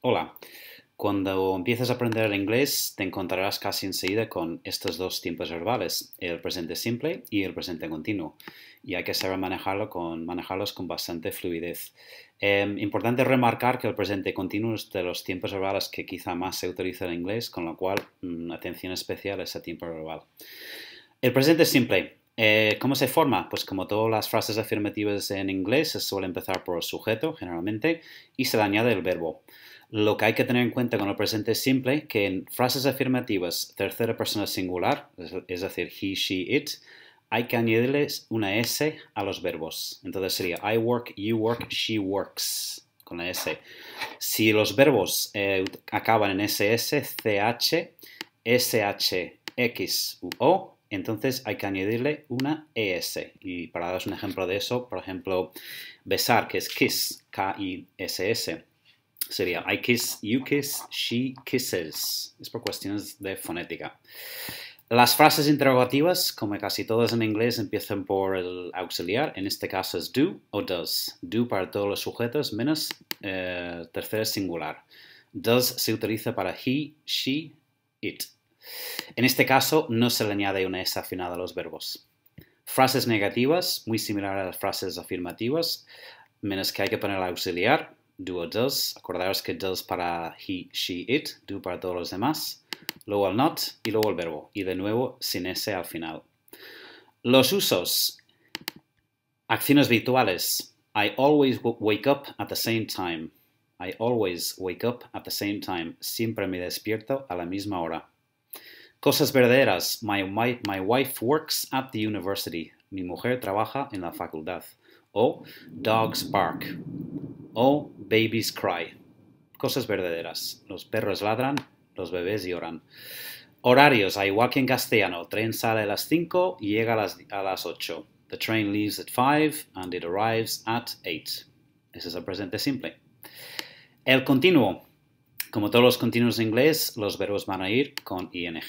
Hola. Cuando empiezas a aprender el inglés, te encontrarás casi enseguida con estos dos tiempos verbales, el presente simple y el presente continuo, y hay que saber manejarlos con bastante fluidez. Em, importante remarcar que el presente continuo es de los tiempos verbales que quizá más se utiliza en inglés, con lo cual mm, atención especial a ese tiempo verbal. El presente simple. Eh, ¿Cómo se forma? Pues como todas las frases afirmativas en inglés, se suele empezar por el sujeto, generalmente, y se le añade el verbo. Lo que hay que tener en cuenta con el presente simple, que en frases afirmativas tercera persona singular, es decir, he, she, it, hay que añadirles una S a los verbos. Entonces sería I work, you work, she works, con la S. Si los verbos eh, acaban en SS, CH, SH, X u O, entonces hay que añadirle una ES. Y para daros un ejemplo de eso, por ejemplo, besar, que es kiss, K-I-S-S. s s sería I kiss, you kiss, she kisses. Es por cuestiones de fonética. Las frases interrogativas, como casi todas en inglés, empiezan por el auxiliar. En este caso es do o does. Do para todos los sujetos menos eh, tercer singular. Does se utiliza para he, she, it. En este caso no se le añade una S afinada a los verbos. Frases negativas, muy similar a las frases afirmativas, menos que hay que poner el auxiliar, do o does. Acordaros que does para he, she, it, do para todos los demás, luego al not y luego el verbo. Y de nuevo sin ese al final. Los usos. Acciones virtuales. I always wake up at the same time. I always wake up at the same time. Siempre me despierto a la misma hora. Cosas verdaderas. my wife works at the university. Mi mujer trabaja en la facultad. O dogs bark o Babies Cry. Cosas verdaderas. Los perros ladran, los bebés lloran. Horarios. que en castellano. Tren sale a las 5 y llega a las, a 8. The train leaves at 5 and it arrives at 8. Ese es el presente simple. El continuo. Como todos los continuos en inglés, los verbos van a ir con ing.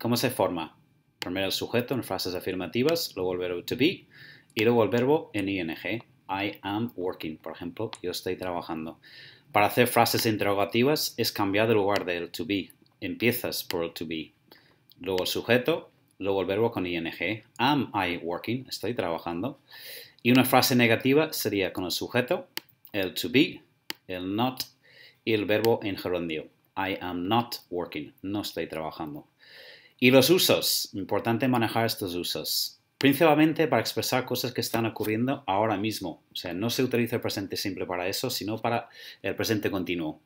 ¿Cómo se forma? Primero el sujeto en frases afirmativas, luego el verbo to be y luego el verbo en ing I am working, por ejemplo, yo estoy trabajando. Para hacer frases interrogativas es cambiar el lugar del to be. Empiezas por el to be. Luego el sujeto, luego el verbo con ing. Am I working? Estoy trabajando. Y una frase negativa sería con el sujeto, el to be, el not y el verbo en gerundio. I am not working. No estoy trabajando. Y los usos. Importante manejar estos usos principalmente para expresar cosas que están ocurriendo ahora mismo. O sea, no se utiliza el presente simple para eso, sino para el presente continuo,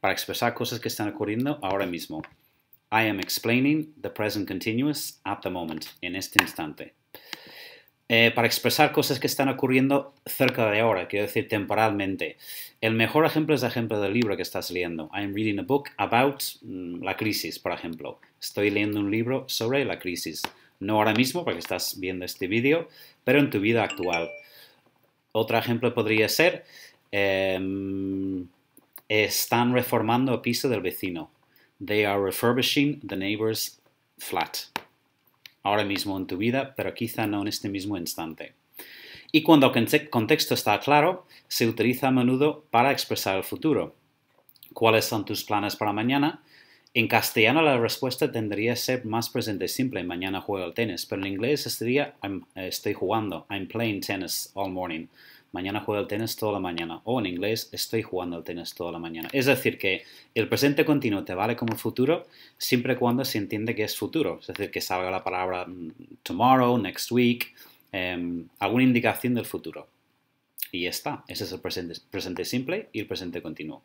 para expresar cosas que están ocurriendo ahora mismo. I am explaining the present continuous at the moment, en este instante. Eh, para expresar cosas que están ocurriendo cerca de ahora, quiero decir temporalmente. El mejor ejemplo es el ejemplo del libro que estás leyendo. I am reading a book about mm, la crisis, por ejemplo. Estoy leyendo un libro sobre la crisis. No ahora mismo, porque estás viendo este vídeo, pero en tu vida actual. Otro ejemplo podría ser, em, están reformando el piso del vecino. They are refurbishing the neighbor's flat. Ahora mismo en tu vida, pero quizá no en este mismo instante. Y cuando el contexto está claro, se utiliza a menudo para expresar el futuro. ¿Cuáles son tus planes para mañana? En castellano la respuesta tendría que ser más presente simple, mañana juego al tenis, pero en inglés sería I'm, estoy jugando, I'm playing tennis all morning, mañana juego al tenis toda la mañana, o en inglés estoy jugando al tenis toda la mañana. Es decir, que el presente continuo te vale como futuro siempre y cuando se entiende que es futuro, es decir, que salga la palabra mm, tomorrow, next week, em, alguna indicación del futuro. Y está, ese es el presente, presente simple y el presente continuo.